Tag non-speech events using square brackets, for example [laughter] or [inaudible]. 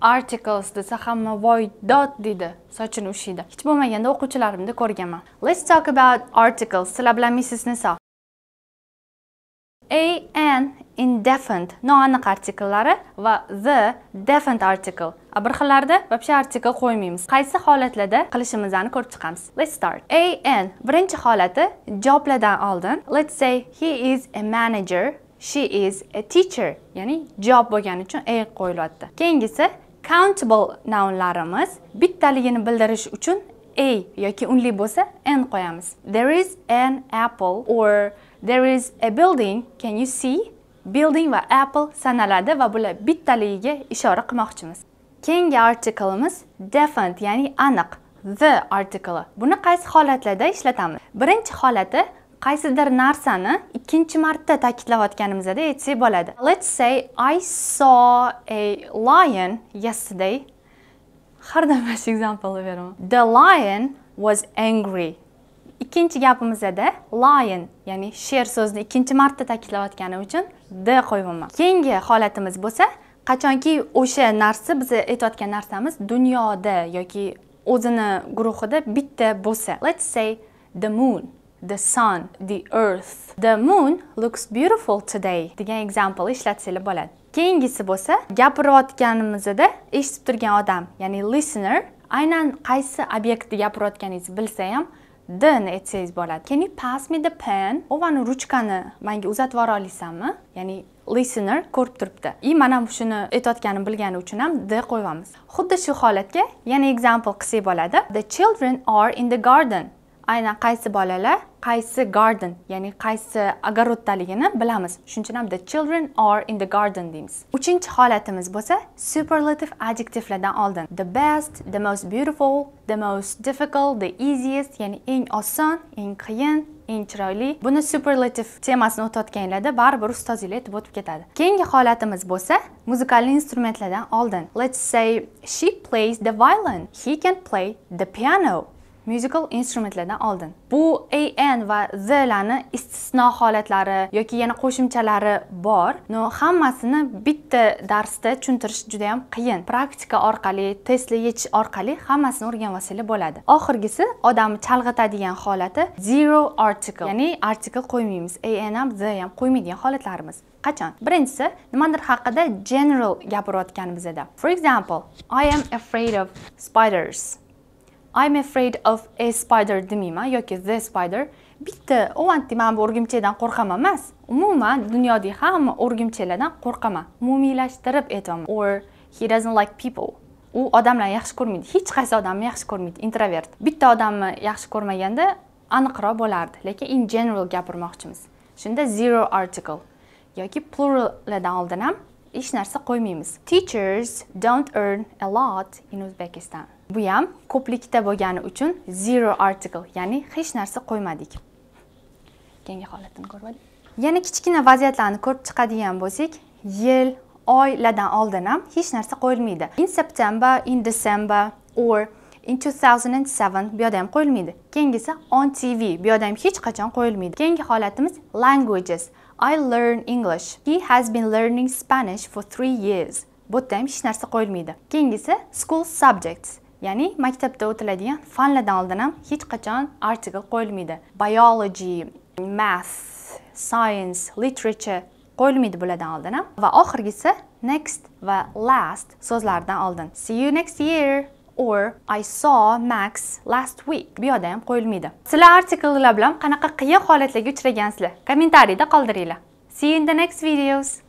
articles desa hamma voy dot deydi sochini ushlaydi hech bo'lmaganda o'quvchilarimda ko'rganman let's talk about articles sizlar bilan nisa niso a an indefinite noaniq artikllari va the definite article a bir xillarda вообще artikl qo'ymaymiz qaysi holatlarda qilishimizni ko'rib chiqamiz let's start a an birinchi holati joblardan oldin let's say he is a manager she is a teacher ya'ni job bo'lgani uchun a qo'yilyapti keyingisi countable nounlarimiz bittaligini bildirish uchun a yoki unli bo'lsa n qo'yamiz there is an apple or there is a building can you see building va apple sanaladi va bular bittaligiga ishora qilmoqchimiz keyingi artiklimiz definite ya'ni aniq the artikli buni qaysi holatlarda ishlatamiz birinchi holati qaysidir narsani ikkinchi marta ta'kidlayotganimizda aytsak bo'ladi let's say i saw a lion yesterday har doim bir [laughs] example beraman the lion was angry ikkinchi gapimizda lion ya'ni sher so'zini ikkinchi marta ta'kidlayotgani uchun d qo'yaman keyingi holatimiz bo'lsa qachonki o'sha narsa biz aytayotgan narsamiz dunyoda yoki o'zini guruhida bitta bo'lsa let's say the moon the sun, the earth, the moon looks beautiful today degan example ishlatsangiz bo'ladi. Keyingisi bo'lsa, gapirayotganimizda eshitib turgan odam, ya'ni listener aynan qaysi obyektni gapirayotganingizni bilsa ham the it says bo'ladi. Can you pass me the pen? Ovani ruchkani menga uzatib yubora olasanmi? Ya'ni listener ko'rib turibdi. I mana shuni aytayotganini bilgani uchun ham the qo'yamiz. Xuddi shu holatga yana example qilsak bo'ladi. The children are in the garden. aynan qaysi bolalar qaysi garden ya'ni qaysi огородdaligini bilamiz shuning uchun the children are in the garden deymiz uchinchi holatimiz bo'lsa superlative adjektivlardan oldin the best the most beautiful the most difficult the easiest ya'ni eng oson eng qiyin eng chiroyli buni superlativ temasini o'tayotganlarda baribir ustozinglar aytib o'tib ketadi keyingi holatimiz bo'lsa muzikalni instrumentlardan oldin let's say she plays the violin he can play the piano musical instrumentlardan oldin bu an va zlarni istisno holatlari yoki yana qo'shimchalari bor no hammasini bitta darsda tushuntirish juda yam qiyin praktika orqali testlar yechish orqali hammasini o'rganmasanglar bo'ladi oxirgisi odamni chalg'itadigan holati zero article ya'ni article qo'ymaymiz an ham z ham qo'ymaydigan holatlarimiz qachon birinchisi nimadir haqida general gapirayotganimizda for example i am afraid of spiders I'm afraid of a spider demayman yoki the spider bitta o'vanti man bu o'rgimchakdan qo'rqaman emas umuman dunyodagi hamma o'rgimchaklardan qo'rqaman umumiylashtirib aytaman or he doesn't like people u odamlarni yaxshi ko'rmaydi hech qaysi odamni yaxshi ko'rmaydi introvert bitta odamni yaxshi ko'rmaganda aniqroq bo'lardi lekin in general gapirmoqchimiz shunda zero article yoki pluraldan oldin ham hech narsa qo'ymaymiz teachers don't earn a lot in uzbekistan bu ham ko'plikda bo'lgani uchun zero article ya'ni hech narsa qo'ymadik keyingi holatini ko'rib oling yana kichkina vaziyatlarni ko'rib chiqadigan bo'lsak yil oylardan oldin ham hech narsa qo'yilmaydi in september in december or in 2007 bu yerda ham qo'yilmaydi keyingisi on tv bu yerda ham hech qachon qo'yilmaydi keyingi holatimiz languages I learn English. He has been learning Spanish for 3 years. Bu yerda ham hech narsa qo'yilmaydi. Keyingisi school subjects. ya'ni maktabda o'tiladigan fanlardan oldin ham hech qachon artikl qo'yilmaydi biology math science literature qo'yilmaydi bulardan oldin ham va oxirgisi next va last so'zlaridan oldin see you next year or I saw Max last week. Bu yoqda ham qo'yilmaydi. Sizlar artikellar bilan qanaqa qiyin holatlarga uchragansizlar? Kommentariyda qoldiringlar. See you in the next videos.